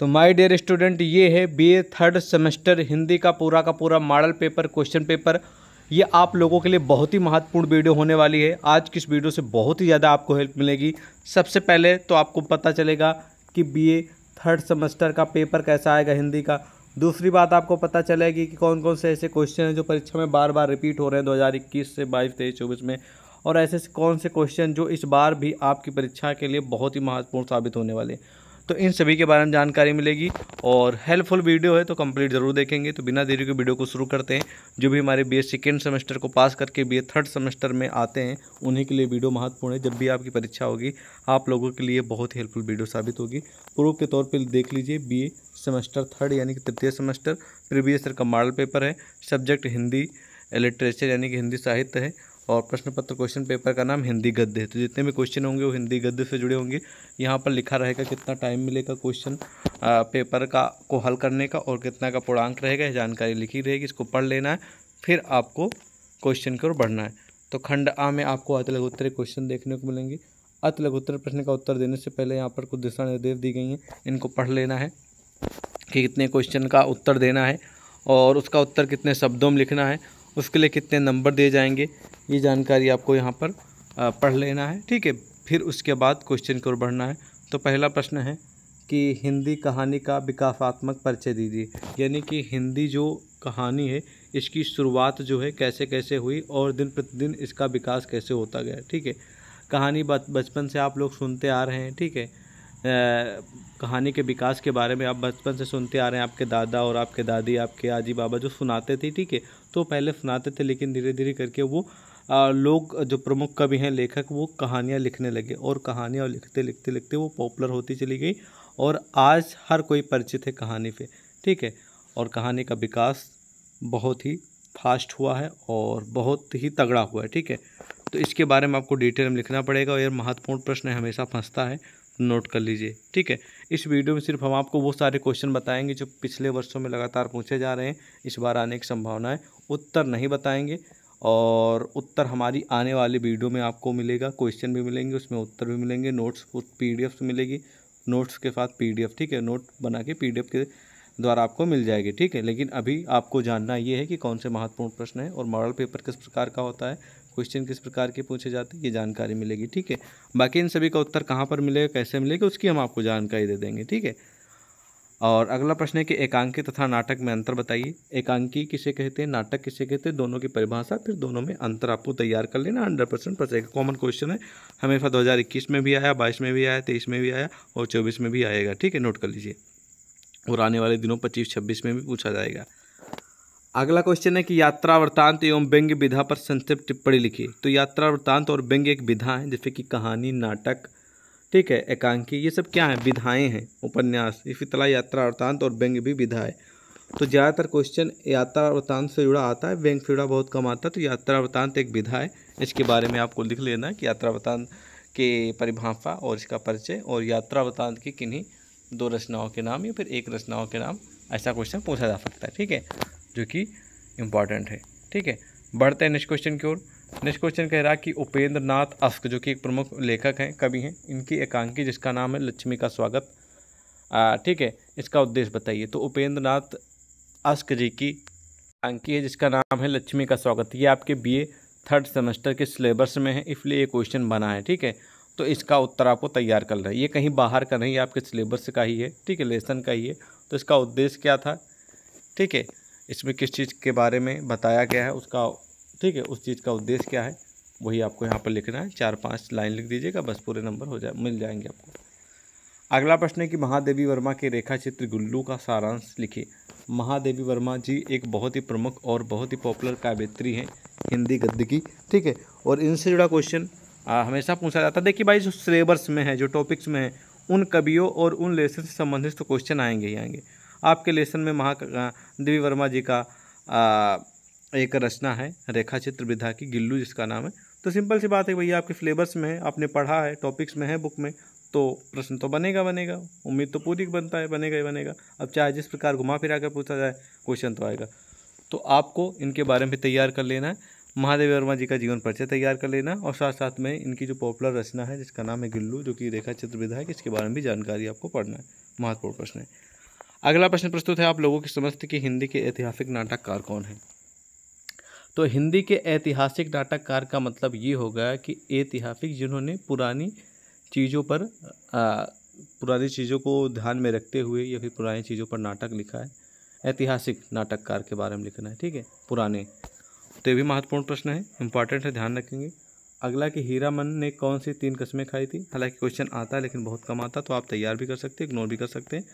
तो my dear student ये है बीए थर्ड सेमेस्टर हिंदी का पूरा का पूरा मॉडल पेपर क्वेश्चन पेपर ये आप लोगों के लिए बहुत ही महत्वपूर्ण वीडियो होने वाली है आज की इस वीडियो से बहुत ही ज़्यादा आपको हेल्प मिलेगी सबसे पहले तो आपको पता चलेगा कि बी थर्ड सेमेस्टर का पेपर कैसा आएगा हिंदी का दूसरी बात आपको पता चलेगी कि कौन कौन से ऐसे क्वेश्चन हैं जो परीक्षा में बार बार रिपीट हो रहे हैं 2021 से बाईस तेईस चौबीस में और ऐसे कौन से क्वेश्चन जो इस बार भी आपकी परीक्षा के लिए बहुत ही महत्वपूर्ण साबित होने वाले हैं तो इन सभी के बारे में जानकारी मिलेगी और हेल्पफुल वीडियो है तो कंप्लीट ज़रूर देखेंगे तो बिना देरी के वीडियो को शुरू करते हैं जो भी हमारे बी सेकेंड सेमेस्टर को पास करके बी थर्ड सेमेस्टर में आते हैं उन्हीं के लिए वीडियो महत्वपूर्ण है जब भी आपकी परीक्षा होगी आप लोगों के लिए बहुत हेल्पफुल वीडियो साबित होगी प्रूफ के तौर पर देख लीजिए बी सेमेस्टर थर्ड यानी कि तृतीय सेमेस्टर प्रीवियस ईयर का मॉडल पेपर है सब्जेक्ट हिंदी लिटरेचर यानी कि हिंदी साहित्य है और प्रश्न पत्र क्वेश्चन पेपर का नाम हिंदी गद्य है तो जितने भी क्वेश्चन होंगे वो हिंदी गद्य से जुड़े होंगे यहाँ पर लिखा रहेगा कितना टाइम मिलेगा क्वेश्चन पेपर का को हल करने का और कितना का पूर्णांक रहेगा यह जानकारी लिखी रहेगी इसको पढ़ लेना है फिर आपको क्वेश्चन की ओर बढ़ना है तो खंड आ में आपको अति लघुत्तरी क्वेश्चन देखने को मिलेंगे अति लघुत्तरीय प्रश्न का उत्तर देने से पहले यहाँ पर कुछ दिशा निर्देश दी गई हैं इनको पढ़ लेना है कि कितने क्वेश्चन का उत्तर देना है और उसका उत्तर कितने शब्दों में लिखना है उसके लिए कितने नंबर दिए जाएंगे ये जानकारी आपको यहाँ पर पढ़ लेना है ठीक है फिर उसके बाद क्वेश्चन की ओर बढ़ना है तो पहला प्रश्न है कि हिंदी कहानी का विकासात्मक परिचय दीजिए यानी कि हिंदी जो कहानी है इसकी शुरुआत जो है कैसे कैसे हुई और दिन प्रतिदिन इसका विकास कैसे होता गया ठीक है कहानी बचपन से आप लोग सुनते आ रहे हैं ठीक है कहानी के विकास के बारे में आप बचपन से सुनते आ रहे हैं आपके दादा और आपके दादी आपके आजी बाबा जो सुनाते थे ठीक है तो पहले सुनाते थे लेकिन धीरे धीरे करके वो लोग जो प्रमुख कवि हैं लेखक वो कहानियाँ लिखने लगे और कहानियाँ लिखते लिखते लिखते वो पॉपुलर होती चली गई और आज हर कोई परिचित है कहानी पे ठीक है और कहानी का विकास बहुत ही फास्ट हुआ है और बहुत ही तगड़ा हुआ है ठीक है तो इसके बारे में आपको डिटेल में लिखना पड़ेगा और ये महत्वपूर्ण प्रश्न हमेशा फंसता है नोट कर लीजिए ठीक है इस वीडियो में सिर्फ हम आपको वो सारे क्वेश्चन बताएंगे जो पिछले वर्षों में लगातार पूछे जा रहे हैं इस बार आने की संभावना है उत्तर नहीं बताएंगे और उत्तर हमारी आने वाली वीडियो में आपको मिलेगा क्वेश्चन भी मिलेंगे उसमें उत्तर भी मिलेंगे नोट्स पी डी मिलेगी नोट्स के साथ पी ठीक है नोट बना के पी के द्वारा आपको मिल जाएगी ठीक है लेकिन अभी आपको जानना ये है कि कौन से महत्वपूर्ण प्रश्न है और मॉडल पेपर किस प्रकार का होता है क्वेश्चन किस प्रकार के पूछे जाते हैं ये जानकारी मिलेगी ठीक है बाकी इन सभी का उत्तर कहाँ पर मिलेगा कैसे मिलेगा उसकी हम आपको जानकारी दे देंगे ठीक है और अगला प्रश्न है कि एकांकी तथा नाटक में अंतर बताइए एकांकी किसे कहते हैं नाटक किसे कहते हैं दोनों की परिभाषा फिर दोनों में अंतर आपको तैयार कर लेना हंड्रेड परसेंट प्रत्येक कॉमन क्वेश्चन है हमेशा 2021 में भी आया बाईस में भी आया तेईस में भी आया और चौबीस में भी आएगा ठीक है नोट कर लीजिए और आने वाले दिनों पच्चीस छब्बीस में भी पूछा जाएगा अगला क्वेश्चन है कि यात्रा वृत्तांत एवं व्यंग्य विधा पर संक्षिप्त टिप्पणी लिखिए तो यात्रा वृत्तांत और व्यंग्य एक विधा है जैसे कि कहानी नाटक ठीक है एकांकी ये सब क्या है विधाएँ हैं उपन्यास इफितला यात्रा वृतांत और व्यंग भी विधाएँ तो ज़्यादातर क्वेश्चन यात्रा वृतांत से जुड़ा आता है व्यंग से जुड़ा बहुत कम आता है तो यात्रा वृतांत एक विधा है इसके बारे में आपको लिख लेना कि यात्रा वृतांत के परिभाषा और इसका परिचय और यात्रा वृतांत की किन्हीं दो रचनाओं के नाम या फिर एक रचनाओं के नाम ऐसा क्वेश्चन पूछा जा सकता है ठीक है जो कि इम्पॉर्टेंट है ठीक है बढ़ते हैं नेक्स्ट क्वेश्चन की ओर नेक्स्ट क्वेश्चन कह रहा है कि उपेंद्र नाथ अस्क जो कि एक प्रमुख लेखक हैं कवि हैं इनकी एकांकी जिसका नाम है लक्ष्मी का स्वागत ठीक है इसका उद्देश्य बताइए तो उपेंद्र नाथ अस्क जी की एकांकी है जिसका नाम है लक्ष्मी का स्वागत ये आपके बीए थर्ड सेमेस्टर के सिलेबस में है इसलिए ये क्वेश्चन बना है ठीक है तो इसका उत्तर आपको तैयार कर रहे हैं ये कहीं बाहर का नहीं आपके सिलेबस का ही है ठीक है लेसन का ही है तो इसका उद्देश्य क्या था ठीक है इसमें किस चीज़ के बारे में बताया गया है उसका ठीक है उस चीज़ का उद्देश्य क्या है वही आपको यहाँ पर लिखना है चार पाँच लाइन लिख दीजिएगा बस पूरे नंबर हो जाए मिल जाएंगे आपको अगला प्रश्न है कि महादेवी वर्मा के रेखा चित्र गुल्लू का सारांश लिखिए महादेवी वर्मा जी एक बहुत ही प्रमुख और बहुत ही पॉपुलर काव्यत्री हैं हिंदी गद्य की ठीक है और इनसे जुड़ा क्वेश्चन हमेशा पूछा जाता है देखिए भाई जो सिलेबस में है जो टॉपिक्स में है उन कवियों और उन लेसन से संबंधित तो क्वेश्चन आएंगे ही आएंगे आपके लेसन में महा देवी वर्मा जी का आ, एक रचना है रेखा चित्र विधा की गिल्लू जिसका नाम है तो सिंपल सी बात है भैया आपके फ्लेवर्स में है आपने पढ़ा है टॉपिक्स में है बुक में तो प्रश्न तो बनेगा बनेगा उम्मीद तो पूरी बनता है बनेगा ही बनेगा अब चाहे जिस प्रकार घुमा फिरा कर पूछा जाए क्वेश्चन तो आएगा तो आपको इनके बारे में तैयार कर लेना है महादेव वर्मा जी का जीवन परिचय तैयार कर लेना और साथ साथ में इनकी जो पॉपुलर रचना है जिसका नाम है गिल्लू जो कि रेखा चित्र विधा है इसके बारे में भी जानकारी आपको पढ़ना है महत्वपूर्ण प्रश्न है अगला प्रश्न प्रस्तुत है आप लोगों की समस्त कि हिंदी के ऐतिहासिक नाटककार कौन है तो हिंदी के ऐतिहासिक नाटककार का मतलब ये होगा कि ऐतिहासिक जिन्होंने पुरानी चीज़ों पर आ, पुरानी चीज़ों को ध्यान में रखते हुए या फिर पुरानी चीज़ों पर नाटक लिखा है ऐतिहासिक नाटककार के बारे में लिखना है ठीक है पुराने तो ये भी महत्वपूर्ण प्रश्न है इंपॉर्टेंट है ध्यान रखेंगे अगला कि हीरामन ने कौन सी तीन कस्में खाई थी हालांकि क्वेश्चन आता है लेकिन बहुत कम आता तो आप तैयार भी कर सकते हैं इग्नोर भी कर सकते हैं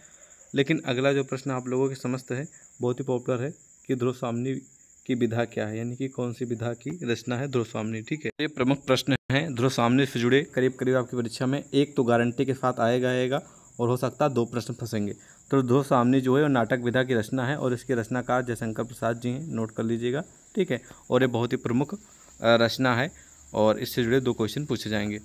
लेकिन अगला जो प्रश्न आप लोगों के समस्त है बहुत ही पॉपुलर है कि ध्रुव स्वामी की विधा क्या है यानी कि कौन सी विधा की रचना है ध्रुव स्वामी ठीक है ये प्रमुख प्रश्न है ध्रुव स्वामी से जुड़े करीब करीब आपकी परीक्षा में एक तो गारंटी के साथ आएगा आएगा और हो सकता है दो प्रश्न फंसेंगे तो ध्रुव सामने जो है वो नाटक विधा की रचना है और इसके रचनाकार जयशंकर प्रसाद जी हैं नोट कर लीजिएगा ठीक है और ये बहुत ही प्रमुख रचना है और इससे जुड़े दो क्वेश्चन पूछे जाएंगे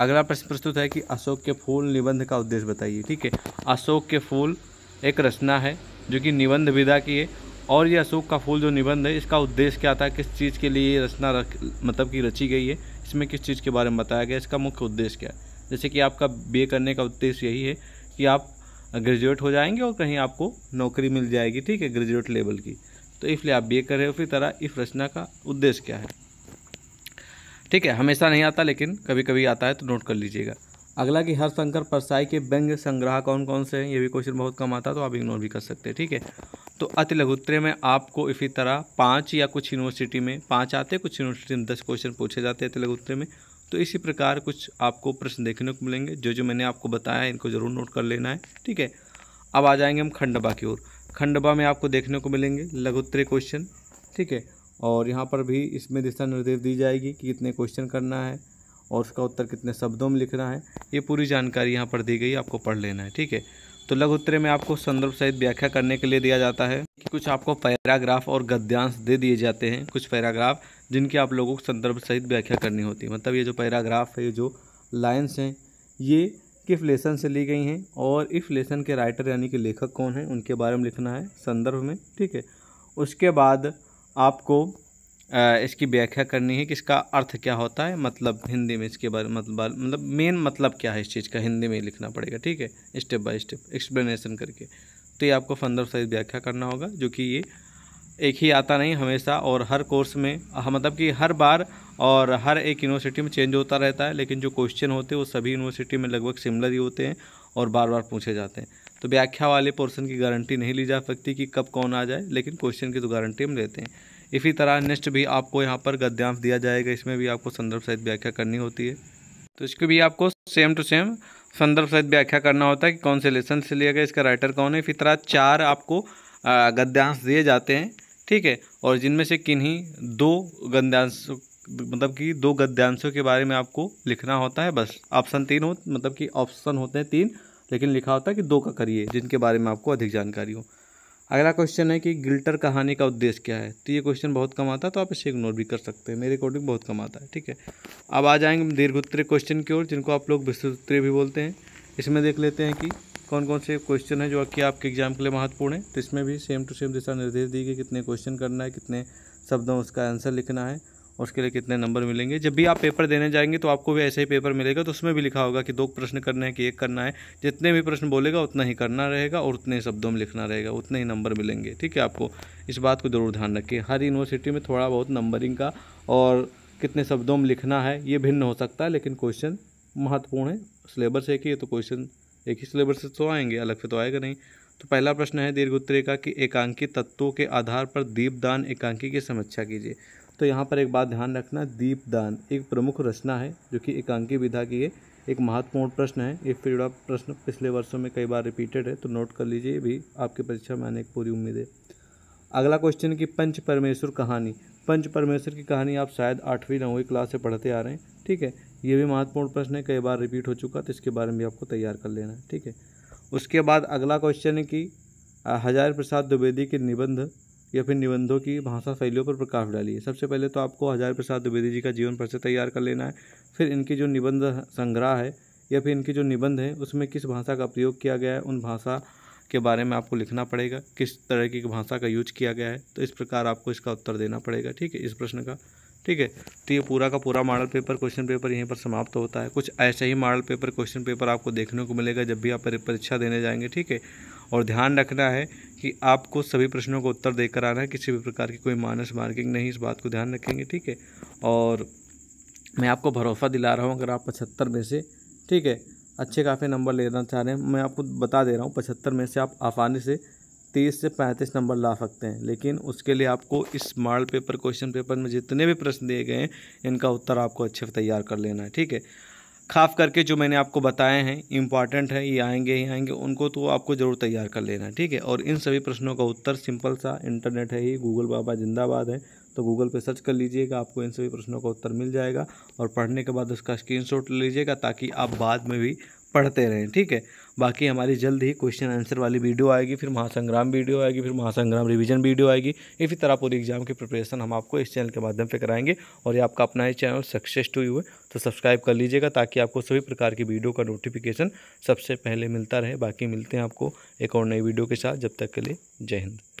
अगला प्रश्न प्रस्तुत है कि अशोक के फूल निबंध का उद्देश्य बताइए ठीक है अशोक के फूल एक रचना है जो कि निबंध विधा की है और ये अशोक का फूल जो निबंध है इसका उद्देश्य क्या था किस चीज़ के लिए ये रचना रख मतलब कि रची गई है इसमें किस चीज़ के बारे में बताया गया इसका मुख्य उद्देश्य क्या है जैसे कि आपका बी करने का उद्देश्य यही है कि आप ग्रेजुएट हो जाएंगे और कहीं आपको नौकरी मिल जाएगी ठीक है ग्रेजुएट लेवल की तो इसलिए आप बी कर रहे हो फिर तरह इस रचना का उद्देश्य क्या है ठीक है हमेशा नहीं आता लेकिन कभी कभी आता है तो नोट कर लीजिएगा अगला कि हर शंकर परसाई के व्यंग संग्रह कौन कौन से हैं ये भी क्वेश्चन बहुत कम आता है तो आप इग्नोर भी कर सकते हैं ठीक है तो अति लघुत्तरे में आपको इसी तरह पाँच या कुछ यूनिवर्सिटी में पाँच आते हैं कुछ यूनिवर्सिटी में दस क्वेश्चन पूछे जाते हैं अति लघुत्तरे में तो इसी प्रकार कुछ आपको प्रश्न देखने को मिलेंगे जो जो मैंने आपको बताया इनको ज़रूर नोट कर लेना है ठीक है अब आ जाएंगे हम खंडबा की ओर खंडबा में आपको देखने को मिलेंगे लघुत्तरे क्वेश्चन ठीक है और यहाँ पर भी इसमें दिशा निर्देश दी जाएगी कि कितने क्वेश्चन करना है और उसका उत्तर कितने शब्दों में लिखना है ये पूरी जानकारी यहाँ पर दी गई आपको पढ़ लेना है ठीक है तो लघु उत्तर में आपको संदर्भ सहित व्याख्या करने के लिए दिया जाता है कि कुछ आपको पैराग्राफ और गद्यांश दे दिए जाते हैं कुछ पैराग्राफ जिनकी आप लोगों को संदर्भ सहित व्याख्या करनी होती है मतलब ये जो पैराग्राफ है ये जो लाइन्स हैं ये किफ लेसन से ली गई हैं और इफ लेसन के राइटर यानी कि लेखक कौन हैं उनके बारे में लिखना है संदर्भ में ठीक है उसके बाद आपको इसकी व्याख्या करनी है कि इसका अर्थ क्या होता है मतलब हिंदी में इसके बारे मतलब मतलब मेन मतलब क्या है इस चीज़ का हिंदी में लिखना पड़ेगा ठीक है स्टेप बाय स्टेप एक्सप्लेनेशन करके तो ये आपको फंदर साइज व्याख्या करना होगा जो कि ये एक ही आता नहीं हमेशा और हर कोर्स में हाँ, मतलब कि हर बार और हर एक यूनिवर्सिटी में चेंज होता रहता है लेकिन जो क्वेश्चन होते हैं वो सभी यूनिवर्सिटी में लगभग सिमिलर ही होते हैं और बार बार पूछे जाते हैं तो व्याख्या वाले पोर्सन की गारंटी नहीं ली जा सकती कि कब कौन आ जाए लेकिन क्वेश्चन की तो गारंटी हम लेते हैं इसी तरह नेक्स्ट भी आपको यहाँ पर गद्यांश दिया जाएगा इसमें भी आपको संदर्भ सहित व्याख्या करनी होती है तो इसकी भी आपको सेम टू सेम संदर्भ सहित व्याख्या करना होता है कि कौन से लेसन से लिया गया इसका राइटर कौन है इसी तरह चार आपको गद्यांश दिए जाते हैं ठीक है और जिनमें से किन्हीं दो गद्यांश मतलब कि दो गद्यांशों के बारे में आपको लिखना होता है बस ऑप्शन तीन हो मतलब कि ऑप्शन होते हैं तीन लेकिन लिखा होता है कि दो का करिए जिनके बारे में आपको अधिक जानकारी हो अगला क्वेश्चन है कि गिल्टर कहानी का उद्देश्य क्या है तो ये क्वेश्चन बहुत कम आता है तो आप इसे इग्नोर भी कर सकते हैं मेरे अकॉर्डिंग बहुत कम आता है ठीक है अब आ जाएंगे दीर्घ क्वेश्चन की ओर जिनको आप लोग विस्तृत भी बोलते हैं इसमें देख लेते हैं कि कौन कौन से क्वेश्चन है जो कि आपके एग्जाम के लिए महत्वपूर्ण है तो इसमें भी सेम टू सेम दिशा निर्देश दी गई कितने क्वेश्चन करना है कितने शब्दों उसका आंसर लिखना है उसके लिए कितने नंबर मिलेंगे जब भी आप पेपर देने जाएंगे तो आपको भी ऐसे ही पेपर मिलेगा तो उसमें भी लिखा होगा कि दो प्रश्न करने हैं कि एक करना है जितने भी प्रश्न बोलेगा उतना ही करना रहेगा और उतने ही शब्दों में लिखना रहेगा उतने ही नंबर मिलेंगे ठीक है आपको इस बात को ज़रूर ध्यान रखिए हर यूनिवर्सिटी में थोड़ा बहुत नंबरिंग का और कितने शब्दों में लिखना है ये भिन्न हो सकता है लेकिन क्वेश्चन महत्वपूर्ण है सिलेबस एक ही है तो क्वेश्चन एक ही सिलेबस से तो आएंगे अलग से तो आएगा नहीं तो पहला प्रश्न है दीर्घ उत्तरे का कि एकांकी तत्वों के आधार पर दीपदान एकांकी की समीक्षा कीजिए तो यहाँ पर एक बात ध्यान रखना दीपदान एक प्रमुख रचना है जो कि एकांकी विधा की है एक महत्वपूर्ण प्रश्न है ये जुड़ा प्रश्न पिछले वर्षों में कई बार रिपीटेड है तो नोट कर लीजिए ये भी आपकी परीक्षा में आने की पूरी उम्मीद है अगला क्वेश्चन की पंच परमेश्वर कहानी पंच परमेश्वर की कहानी आप शायद आठवीं नौवीं क्लास से पढ़ते आ रहे हैं ठीक है ये भी महत्वपूर्ण प्रश्न है कई बार रिपीट हो चुका तो इसके बारे में भी आपको तैयार कर लेना है ठीक है उसके बाद अगला क्वेश्चन है कि हजार प्रसाद द्विवेदी के निबंध या फिर निबंधों की भाषा शैलियों पर प्रकाश डालिए सबसे पहले तो आपको हजार प्रसाद द्विवेदी जी का जीवन परिचय तैयार कर लेना है फिर इनकी जो निबंध संग्रह है या फिर इनकी जो निबंध है उसमें किस भाषा का प्रयोग किया गया है उन भाषा के बारे में आपको लिखना पड़ेगा किस तरह की भाषा का यूज किया गया है तो इस प्रकार आपको इसका उत्तर देना पड़ेगा ठीक है इस प्रश्न का ठीक है तो ये पूरा का पूरा मॉडल पेपर क्वेश्चन पेपर यहीं पर समाप्त तो होता है कुछ ऐसे ही मॉडल पेपर क्वेश्चन पेपर आपको देखने को मिलेगा जब भी आप परीक्षा देने जाएंगे ठीक है और ध्यान रखना है कि आपको सभी प्रश्नों का उत्तर देकर आना है किसी भी प्रकार की कोई मानस मार्किंग नहीं इस बात को ध्यान रखेंगे ठीक है और मैं आपको भरोसा दिला रहा हूँ अगर आप पचहत्तर में से ठीक है अच्छे काफ़ी नंबर लेना चाह रहे हैं मैं आपको बता दे रहा हूँ पचहत्तर में से आप आसानी से तीस से पैंतीस नंबर ला सकते हैं लेकिन उसके लिए आपको इस मॉडल पेपर क्वेश्चन पेपर में जितने भी प्रश्न दिए गए हैं इनका उत्तर आपको अच्छे से तैयार कर लेना है ठीक है खास करके जो मैंने आपको बताए हैं इंपॉर्टेंट है ये आएंगे ही आएंगे उनको तो आपको ज़रूर तैयार कर लेना है ठीक है और इन सभी प्रश्नों का उत्तर सिंपल सा इंटरनेट है ही गूगल बाबा जिंदाबाद है तो गूगल पे सर्च कर लीजिएगा आपको इन सभी प्रश्नों का उत्तर मिल जाएगा और पढ़ने के बाद उसका स्क्रीन ले लीजिएगा ताकि आप बाद में भी पढ़ते रहें ठीक है बाकी हमारी जल्द ही क्वेश्चन आंसर वाली वीडियो आएगी फिर महासंग्राम वीडियो आएगी फिर महासंग्राम रिविजन वीडियो आएगी इसी तरह पूरी एग्जाम की प्रिपरेशन हम आपको इस चैनल के माध्यम से कराएंगे और ये आपका अपना ही चैनल सक्सेस टू यू है तो सब्सक्राइब कर लीजिएगा ताकि आपको सभी प्रकार की वीडियो का नोटिफिकेशन सबसे पहले मिलता रहे बाकी मिलते हैं आपको एक और नई वीडियो के साथ जब तक के लिए जय हिंद